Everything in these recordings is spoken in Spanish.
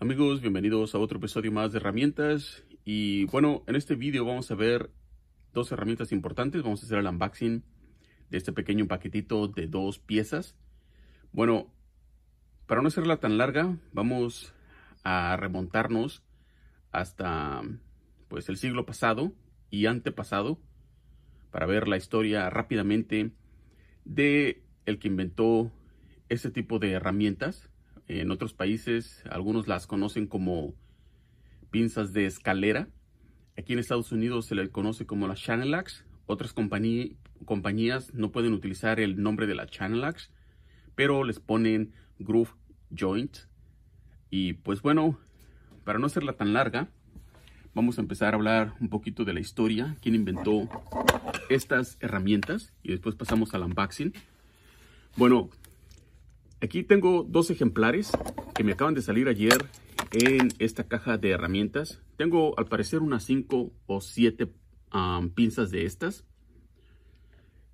Amigos, bienvenidos a otro episodio más de herramientas. Y bueno, en este video vamos a ver dos herramientas importantes. Vamos a hacer el unboxing de este pequeño paquetito de dos piezas. Bueno, para no hacerla tan larga, vamos a remontarnos hasta pues el siglo pasado y antepasado para ver la historia rápidamente de el que inventó este tipo de herramientas en otros países, algunos las conocen como pinzas de escalera. Aquí en Estados Unidos se le conoce como las Axe. Otras compañías no pueden utilizar el nombre de la Axe. pero les ponen Groove Joint. Y pues bueno, para no hacerla tan larga, vamos a empezar a hablar un poquito de la historia, quién inventó estas herramientas y después pasamos al unboxing. Bueno, Aquí tengo dos ejemplares que me acaban de salir ayer en esta caja de herramientas. Tengo al parecer unas 5 o 7 pinzas de estas.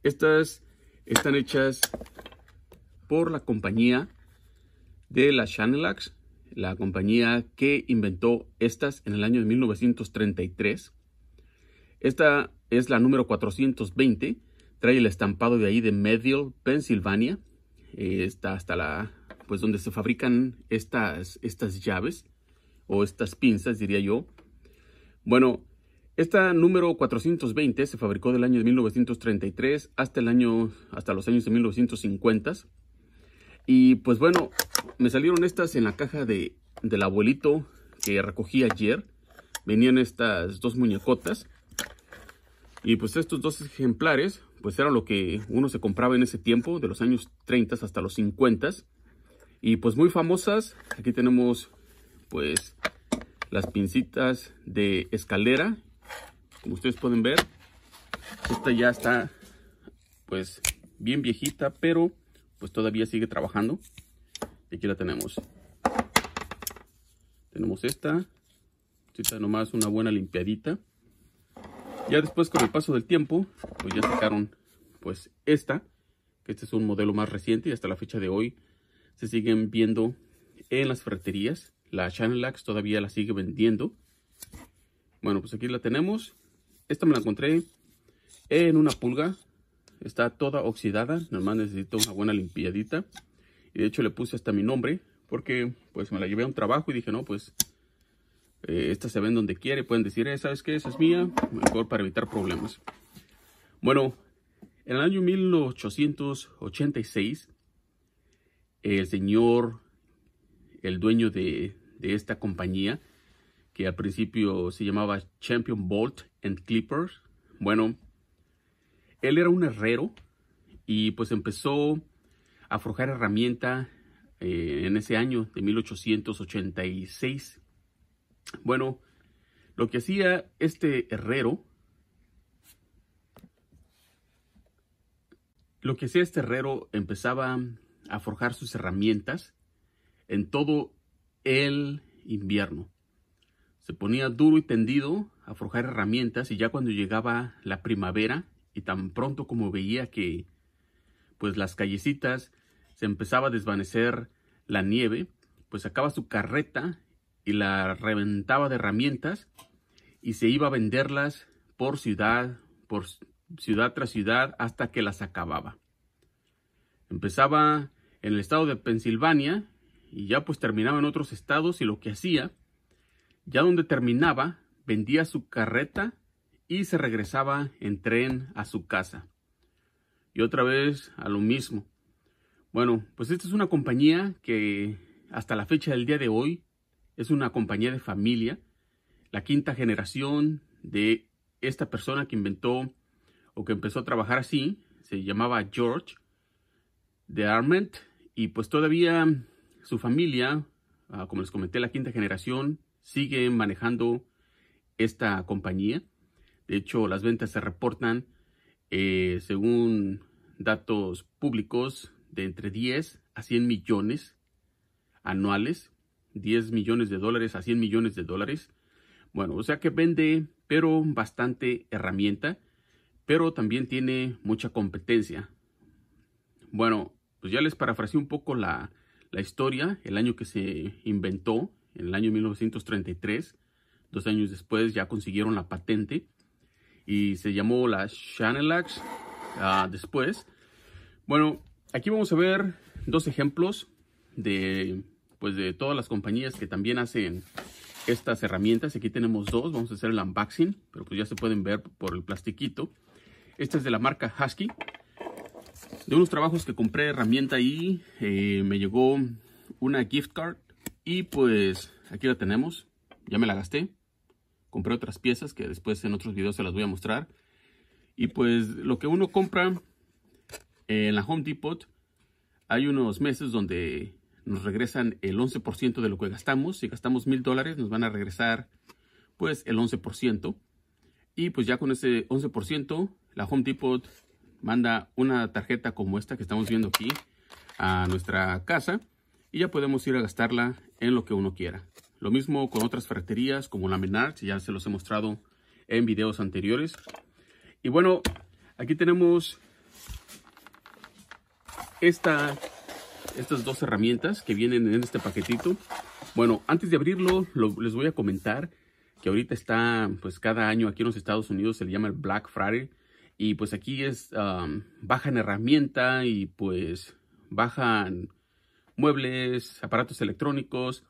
Estas están hechas por la compañía de la Chanelax, la compañía que inventó estas en el año de 1933. Esta es la número 420, trae el estampado de ahí de Medville, Pensilvania. Eh, está hasta la, pues donde se fabrican estas, estas llaves o estas pinzas, diría yo. Bueno, esta número 420 se fabricó del año de 1933 hasta el año, hasta los años de 1950. Y pues bueno, me salieron estas en la caja de, del abuelito que recogí ayer. Venían estas dos muñecotas. Y pues estos dos ejemplares pues era lo que uno se compraba en ese tiempo, de los años 30 hasta los 50. Y pues muy famosas, aquí tenemos pues las pincitas de escalera, como ustedes pueden ver. Esta ya está pues bien viejita, pero pues todavía sigue trabajando. Y aquí la tenemos. Tenemos esta, esta nomás una buena limpiadita. Ya después con el paso del tiempo, pues ya sacaron pues esta, que este es un modelo más reciente y hasta la fecha de hoy se siguen viendo en las ferreterías. La Chanelax todavía la sigue vendiendo. Bueno, pues aquí la tenemos. Esta me la encontré en una pulga. Está toda oxidada, nomás necesito una buena limpiadita. Y de hecho le puse hasta mi nombre porque pues me la llevé a un trabajo y dije, no, pues eh, estas se ven donde quiere, pueden decir, eh, ¿sabes qué? Esa es mía, mejor para evitar problemas. Bueno, en el año 1886, el señor, el dueño de, esta compañía, que al principio se llamaba Champion Bolt and Clippers, bueno, él era un herrero y pues empezó a forjar herramienta eh, en ese año de 1886. Bueno, lo que hacía este herrero, lo que hacía este herrero empezaba a forjar sus herramientas en todo el invierno. Se ponía duro y tendido a forjar herramientas y ya cuando llegaba la primavera y tan pronto como veía que pues las callecitas se empezaba a desvanecer la nieve, pues sacaba su carreta y la reventaba de herramientas y se iba a venderlas por ciudad, por ciudad tras ciudad hasta que las acababa. Empezaba en el estado de Pensilvania y ya pues terminaba en otros estados y lo que hacía, ya donde terminaba, vendía su carreta y se regresaba en tren a su casa. Y otra vez a lo mismo. Bueno, pues esta es una compañía que hasta la fecha del día de hoy es una compañía de familia, la quinta generación de esta persona que inventó o que empezó a trabajar así, se llamaba George de Arment y pues todavía su familia, ah, como les comenté, la quinta generación, sigue manejando esta compañía. De hecho, las ventas se reportan eh, según datos públicos de entre 10 a 100 millones anuales 10 millones de dólares a 100 millones de dólares. Bueno, o sea que vende, pero bastante herramienta, pero también tiene mucha competencia. Bueno, pues ya les parafraseé un poco la, historia, el año que se inventó, en el año 1933. Dos años después ya consiguieron la patente y se llamó la Shanelax ah, después. Bueno, aquí vamos a ver dos ejemplos de pues de todas las compañías que también hacen estas herramientas. Aquí tenemos dos, vamos a hacer el unboxing, pero pues ya se pueden ver por el plastiquito. Esta es de la marca Husky. De unos trabajos que compré herramienta ahí, eh, me llegó una gift card y pues aquí la tenemos, ya me la gasté. Compré otras piezas que después en otros videos se las voy a mostrar. Y pues lo que uno compra eh, en la Home Depot, hay unos meses donde nos regresan el 11% de lo que gastamos. Si gastamos mil dólares, nos van a regresar pues el 11%. Y pues ya con ese 11%, la Home Depot manda una tarjeta como esta que estamos viendo aquí a nuestra casa y ya podemos ir a gastarla en lo que uno quiera. Lo mismo con otras ferreterías como la Menards, ya se los he mostrado en videos anteriores. Y bueno, aquí tenemos esta estas dos herramientas que vienen en este paquetito. Bueno, antes de abrirlo, les voy a comentar que ahorita está, pues cada año aquí en los Estados Unidos se le llama el Black Friday. Y pues aquí es, Baja um, bajan herramienta y pues bajan muebles, aparatos electrónicos.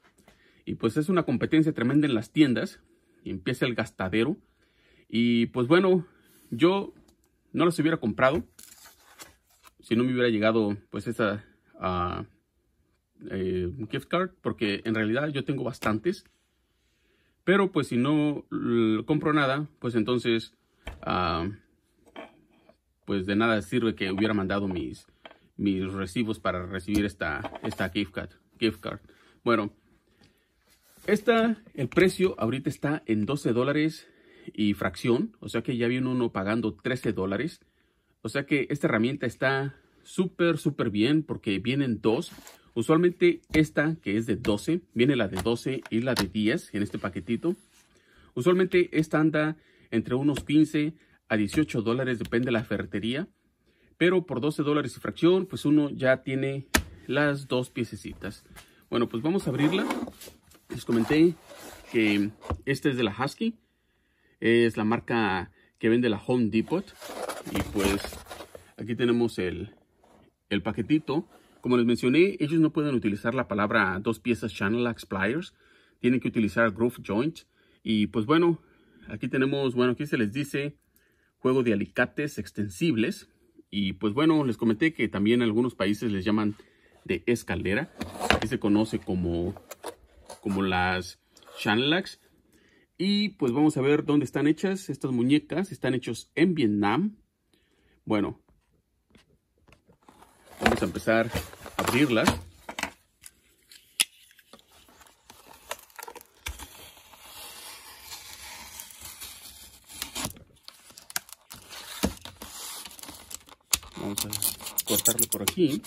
Y pues es una competencia tremenda en las tiendas. empieza el gastadero. Y pues bueno, yo no los hubiera comprado si no me hubiera llegado pues esa eh, gift card porque en realidad yo tengo bastantes. Pero pues si no compro nada, pues entonces ah, pues de nada sirve que hubiera mandado mis, mis recibos para recibir esta, esta gift, card, gift card. Bueno, esta, el precio ahorita está en 12 dólares y fracción. O sea que ya viene uno pagando 13 dólares. O sea que esta herramienta está súper, súper bien porque vienen dos. Usualmente esta que es de 12, viene la de 12 y la de 10 en este paquetito. Usualmente esta anda entre unos 15 a 18 dólares, depende de la ferretería. Pero por 12 dólares y fracción, pues uno ya tiene las dos piececitas. Bueno, pues vamos a abrirla. Les comenté que esta es de la Husky. Es la marca que vende la Home Depot. Y pues aquí tenemos el, el paquetito. Como les mencioné, ellos no pueden utilizar la palabra dos piezas channel axe pliers. Tienen que utilizar groove joint Y pues bueno, aquí tenemos, bueno, aquí se les dice juego de alicates extensibles. Y pues bueno, les comenté que también algunos países les llaman de escalera. Aquí se conoce como, como las locks Y pues vamos a ver dónde están hechas estas muñecas. Están hechos en Vietnam. Bueno, abrirla a abrirlas. Vamos a cortarlo por aquí.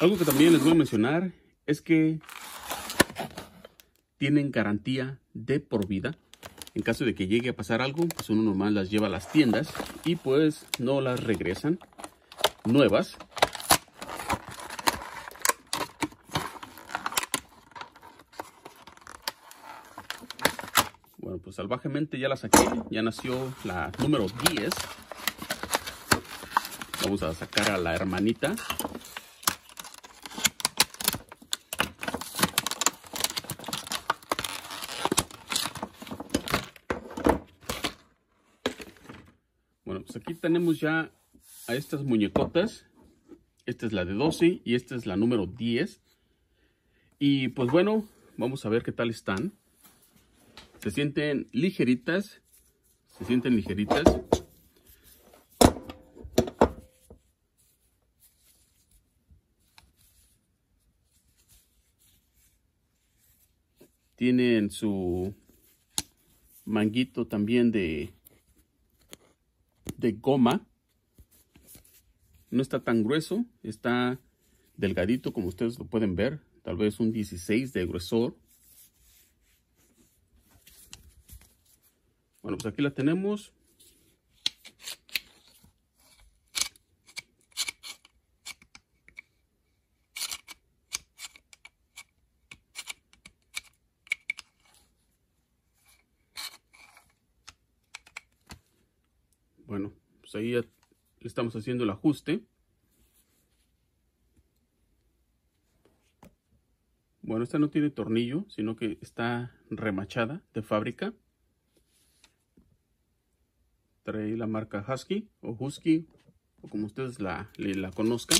Algo que también les voy a mencionar es que tienen garantía de por vida. En caso de que llegue a pasar algo, pues uno nomás las lleva a las tiendas y pues no las regresan nuevas. Bueno, pues salvajemente ya la saqué. Ya nació la número 10. Vamos a sacar a la hermanita. tenemos ya a estas muñecotas. Esta es la de 12 y esta es la número 10. Y pues bueno, vamos a ver qué tal están. Se sienten ligeritas. Se sienten ligeritas. Tienen su manguito también de de goma. No está tan grueso, está delgadito como ustedes lo pueden ver. Tal vez un 16 de gruesor. Bueno, pues aquí la tenemos. Bueno, pues ahí ya le estamos haciendo el ajuste. Bueno, esta no tiene tornillo, sino que está remachada de fábrica. Trae la marca Husky o Husky, o como ustedes la, conozcan.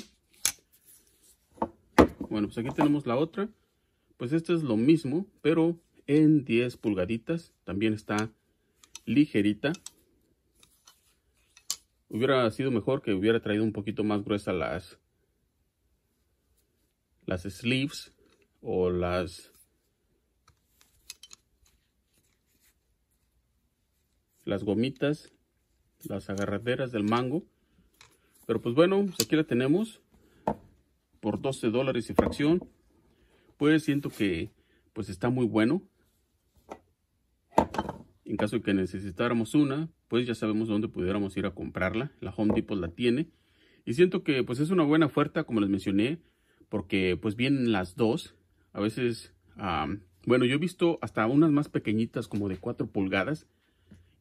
Bueno, pues aquí tenemos la otra. Pues esto es lo mismo, pero en 10 pulgaditas. También está ligerita. Hubiera sido mejor que hubiera traído un poquito más gruesa las, las sleeves o las las gomitas las agarraderas del mango pero pues bueno pues aquí la tenemos por 12 dólares y fracción pues siento que pues está muy bueno en caso de que necesitáramos una, pues ya sabemos dónde pudiéramos ir a comprarla. La Home Depot la tiene. Y siento que pues es una buena oferta, como les mencioné, porque pues vienen las dos. A veces, bueno, yo he visto hasta unas más pequeñitas, como de 4 pulgadas,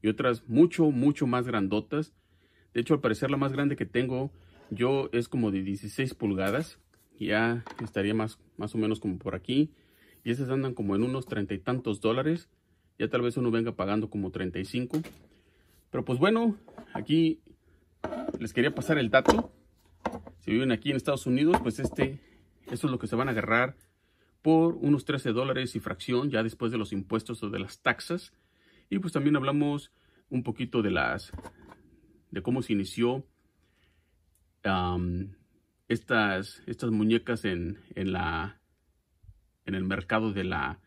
y otras mucho, mucho más grandotas. De hecho, al parecer la más grande que tengo yo es como de 16 pulgadas. Ya estaría más, más o menos como por aquí. Y esas andan como en unos treinta y tantos dólares ya tal vez uno venga pagando como 35. Pero pues bueno, aquí les quería pasar el dato. Si viven aquí en Estados Unidos, pues este, esto es lo que se van a agarrar por unos 13 dólares y fracción ya después de los impuestos o de las taxas. Y pues también hablamos un poquito de las, de cómo se inició estas, estas muñecas en, la, en el mercado de, la,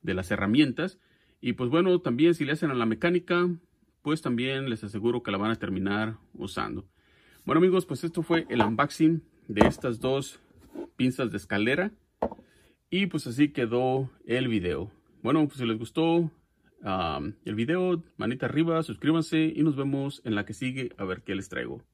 de las herramientas y pues bueno, también si le hacen a la mecánica, pues también les aseguro que la van a terminar usando. Bueno amigos, pues esto fue el unboxing de estas dos pinzas de escalera. Y pues así quedó el video. Bueno, pues si les gustó ah, el video, manita arriba, suscríbanse y nos vemos en la que sigue a ver qué les traigo.